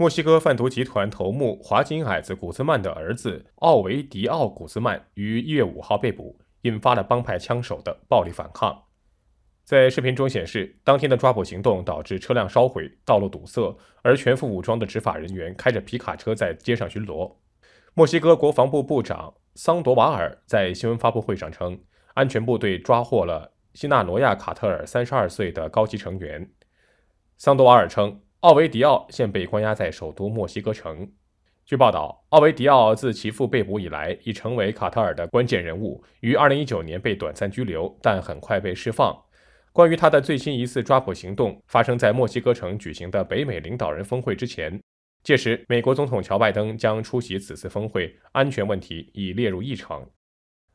墨西哥贩毒集团头目华金矮子古兹曼的儿子奥维迪奥古兹曼于一月五号被捕，引发了帮派枪手的暴力反抗。在视频中显示，当天的抓捕行动导致车辆烧毁、道路堵塞，而全副武装的执法人员开着皮卡车在街上巡逻。墨西哥国防部部长桑多瓦尔在新闻发布会上称，安全部队抓获了西纳罗亚卡特尔三十二岁的高级成员。桑多瓦尔称。奥维迪奥现被关押在首都墨西哥城。据报道，奥维迪奥自其父被捕以来已成为卡特尔的关键人物。于2019年被短暂拘留，但很快被释放。关于他的最新一次抓捕行动，发生在墨西哥城举行的北美领导人峰会之前。届时，美国总统乔拜登将出席此次峰会，安全问题已列入议程。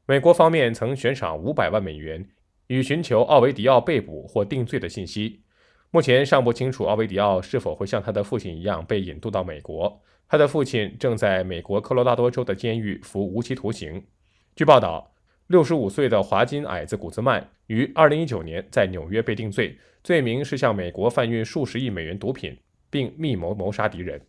美国方面曾悬赏500万美元，以寻求奥维迪奥被捕或定罪的信息。目前尚不清楚奥维迪奥是否会像他的父亲一样被引渡到美国。他的父亲正在美国科罗拉多州的监狱服无期徒刑。据报道，六十五岁的华金矮子古兹曼于二零一九年在纽约被定罪，罪名是向美国贩运数十亿美元毒品，并密谋谋杀敌人。